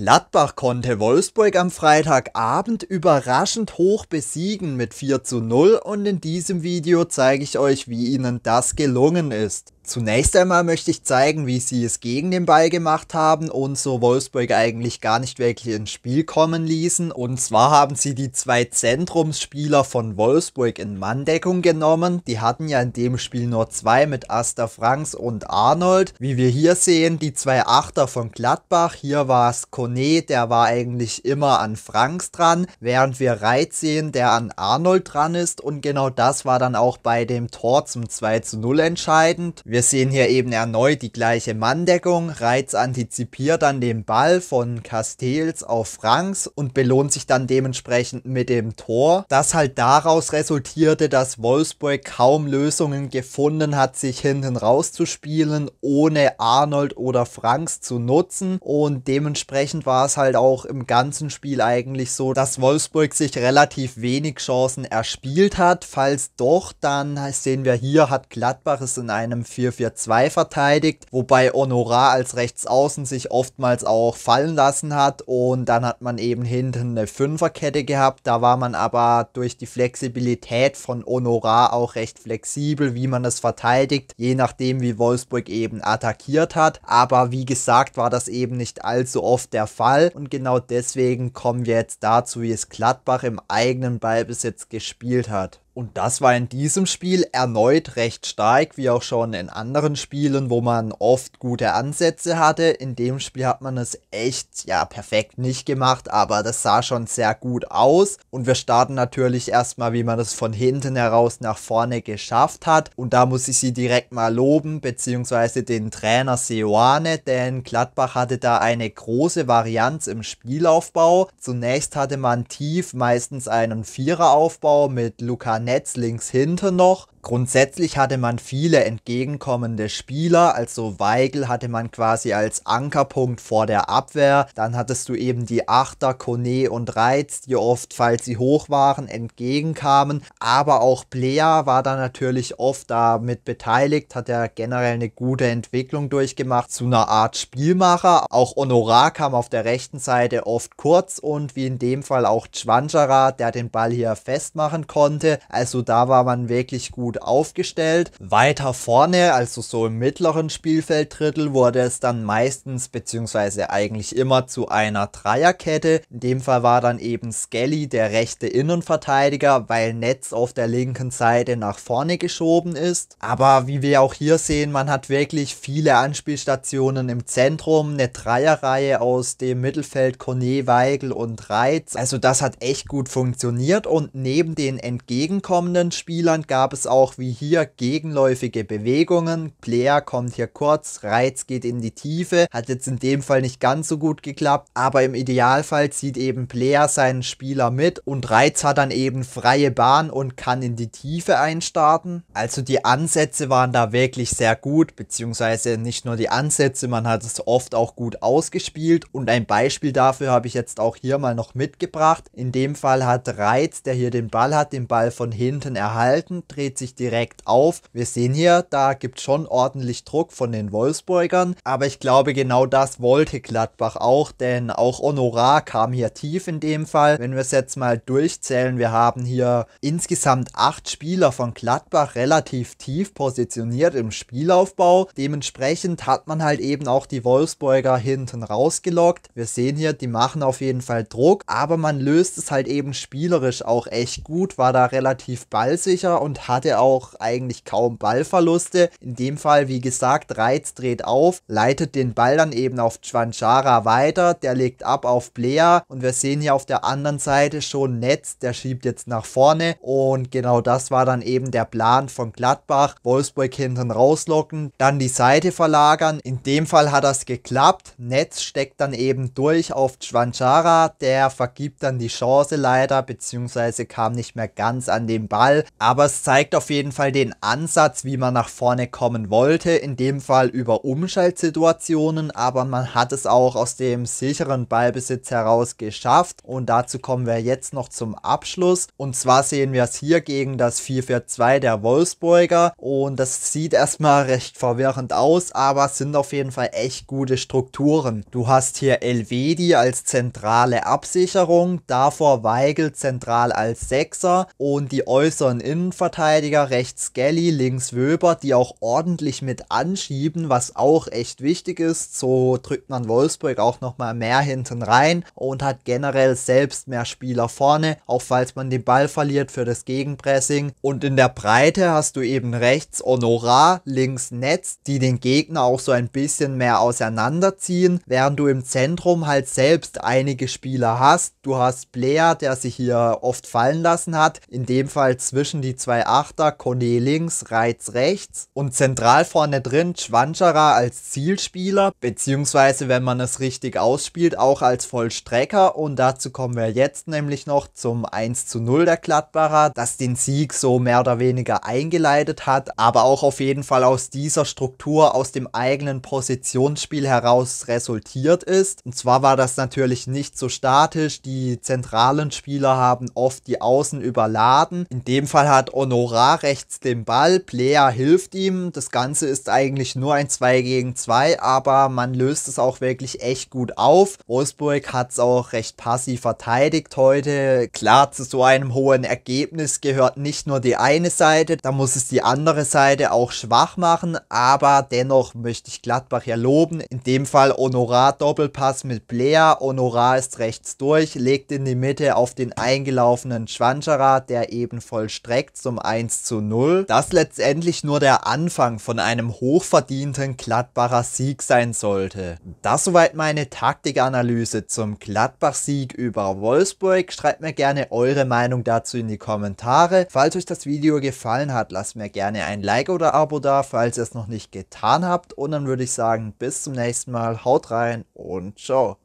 Gladbach konnte Wolfsburg am Freitagabend überraschend hoch besiegen mit 4 zu 0 und in diesem Video zeige ich euch, wie ihnen das gelungen ist. Zunächst einmal möchte ich zeigen, wie sie es gegen den Ball gemacht haben und so Wolfsburg eigentlich gar nicht wirklich ins Spiel kommen ließen. Und zwar haben sie die zwei Zentrumsspieler von Wolfsburg in Manndeckung genommen. Die hatten ja in dem Spiel nur zwei mit Asta Franks und Arnold. Wie wir hier sehen, die zwei Achter von Gladbach. Hier war es Kone, der war eigentlich immer an Franks dran, während wir Reit sehen, der an Arnold dran ist. Und genau das war dann auch bei dem Tor zum 2 zu 0 entscheidend. Wir wir sehen hier eben erneut die gleiche Manndeckung. Reiz antizipiert dann den Ball von Castells auf Franks und belohnt sich dann dementsprechend mit dem Tor. Das halt daraus resultierte, dass Wolfsburg kaum Lösungen gefunden hat, sich hinten rauszuspielen, ohne Arnold oder Franks zu nutzen. Und dementsprechend war es halt auch im ganzen Spiel eigentlich so, dass Wolfsburg sich relativ wenig Chancen erspielt hat. Falls doch, dann sehen wir hier, hat Gladbach es in einem 4 4-4-2 verteidigt, wobei Honorar als Rechtsaußen sich oftmals auch fallen lassen hat und dann hat man eben hinten eine Fünferkette gehabt. Da war man aber durch die Flexibilität von Honorar auch recht flexibel, wie man es verteidigt, je nachdem wie Wolfsburg eben attackiert hat. Aber wie gesagt, war das eben nicht allzu oft der Fall und genau deswegen kommen wir jetzt dazu, wie es Gladbach im eigenen Ballbesitz gespielt hat. Und das war in diesem Spiel erneut recht stark, wie auch schon in anderen Spielen, wo man oft gute Ansätze hatte. In dem Spiel hat man es echt, ja, perfekt nicht gemacht, aber das sah schon sehr gut aus. Und wir starten natürlich erstmal, wie man es von hinten heraus nach vorne geschafft hat. Und da muss ich sie direkt mal loben, beziehungsweise den Trainer Seoane, denn Gladbach hatte da eine große Varianz im Spielaufbau. Zunächst hatte man tief meistens einen Viereraufbau mit Luca Netzlinks hinten noch Grundsätzlich hatte man viele entgegenkommende Spieler, also Weigel hatte man quasi als Ankerpunkt vor der Abwehr. Dann hattest du eben die Achter, Kone und Reiz, die oft, falls sie hoch waren, entgegenkamen. Aber auch Blea war da natürlich oft damit beteiligt, hat er ja generell eine gute Entwicklung durchgemacht zu einer Art Spielmacher. Auch Honorar kam auf der rechten Seite oft kurz und wie in dem Fall auch Chwanjara, der den Ball hier festmachen konnte. Also da war man wirklich gut aufgestellt. Weiter vorne, also so im mittleren Spielfelddrittel, wurde es dann meistens bzw. eigentlich immer zu einer Dreierkette. In dem Fall war dann eben Skelly der rechte Innenverteidiger, weil Netz auf der linken Seite nach vorne geschoben ist. Aber wie wir auch hier sehen, man hat wirklich viele Anspielstationen im Zentrum, eine Dreierreihe aus dem Mittelfeld Kone, Weigel und Reitz. Also das hat echt gut funktioniert und neben den entgegenkommenden Spielern gab es auch auch wie hier gegenläufige Bewegungen. Player kommt hier kurz, Reiz geht in die Tiefe. Hat jetzt in dem Fall nicht ganz so gut geklappt, aber im Idealfall zieht eben Player seinen Spieler mit und Reiz hat dann eben freie Bahn und kann in die Tiefe einstarten. Also die Ansätze waren da wirklich sehr gut, beziehungsweise nicht nur die Ansätze, man hat es oft auch gut ausgespielt und ein Beispiel dafür habe ich jetzt auch hier mal noch mitgebracht. In dem Fall hat Reiz, der hier den Ball hat, den Ball von hinten erhalten, dreht sich sich direkt auf. Wir sehen hier, da gibt es schon ordentlich Druck von den Wolfsburgern, aber ich glaube, genau das wollte Gladbach auch, denn auch Honorar kam hier tief in dem Fall. Wenn wir es jetzt mal durchzählen, wir haben hier insgesamt acht Spieler von Gladbach relativ tief positioniert im Spielaufbau. Dementsprechend hat man halt eben auch die Wolfsburger hinten rausgelockt. Wir sehen hier, die machen auf jeden Fall Druck, aber man löst es halt eben spielerisch auch echt gut, war da relativ ballsicher und hatte auch eigentlich kaum Ballverluste. In dem Fall, wie gesagt, Reiz dreht auf, leitet den Ball dann eben auf Chwanchara weiter, der legt ab auf Plea und wir sehen hier auf der anderen Seite schon Netz, der schiebt jetzt nach vorne und genau das war dann eben der Plan von Gladbach. Wolfsburg hinten rauslocken, dann die Seite verlagern. In dem Fall hat das geklappt. Netz steckt dann eben durch auf Chwanchara, der vergibt dann die Chance leider, beziehungsweise kam nicht mehr ganz an den Ball, aber es zeigt auf jeden Fall den Ansatz, wie man nach vorne kommen wollte, in dem Fall über Umschaltsituationen, aber man hat es auch aus dem sicheren Ballbesitz heraus geschafft und dazu kommen wir jetzt noch zum Abschluss und zwar sehen wir es hier gegen das 4-4-2 der Wolfsburger und das sieht erstmal recht verwirrend aus, aber sind auf jeden Fall echt gute Strukturen. Du hast hier Elvedi als zentrale Absicherung, davor Weigel zentral als Sechser und die äußeren Innenverteidiger Verteidiger, rechts Skelly, links Wöber, die auch ordentlich mit anschieben, was auch echt wichtig ist. So drückt man Wolfsburg auch nochmal mehr hinten rein und hat generell selbst mehr Spieler vorne, auch falls man den Ball verliert für das Gegenpressing. Und in der Breite hast du eben rechts Honorar, links Netz, die den Gegner auch so ein bisschen mehr auseinanderziehen, während du im Zentrum halt selbst einige Spieler hast. Du hast Blair, der sich hier oft fallen lassen hat, in dem Fall zwischen die zwei Achter Sascha, Kone links, Reiz rechts und zentral vorne drin Schwanscherer als Zielspieler, beziehungsweise wenn man es richtig ausspielt, auch als Vollstrecker und dazu kommen wir jetzt nämlich noch zum 1 zu 0 der Gladbacher, das den Sieg so mehr oder weniger eingeleitet hat, aber auch auf jeden Fall aus dieser Struktur, aus dem eigenen Positionsspiel heraus resultiert ist. Und zwar war das natürlich nicht so statisch, die zentralen Spieler haben oft die Außen überladen. In dem Fall hat Honorar rechts den Ball, Player hilft ihm. Das Ganze ist eigentlich nur ein 2 gegen 2, aber man löst es auch wirklich echt gut auf. Wolfsburg hat es auch recht passiv verteidigt heute. Klar, zu so einem hohen Ergebnis gehört nicht nur die eine Seite, da muss es die andere Seite auch schwach machen, aber dennoch möchte ich Gladbach ja loben. In dem Fall Honorar Doppelpass mit Player. Honorar ist rechts durch, legt in die Mitte auf den eingelaufenen Schwanscherer, der eben vollstreckt zum 1 zu zu 0, das letztendlich nur der Anfang von einem hochverdienten Gladbacher Sieg sein sollte. Das soweit meine Taktikanalyse zum Gladbach-Sieg über Wolfsburg. Schreibt mir gerne eure Meinung dazu in die Kommentare. Falls euch das Video gefallen hat, lasst mir gerne ein Like oder Abo da, falls ihr es noch nicht getan habt. Und dann würde ich sagen, bis zum nächsten Mal. Haut rein und ciao.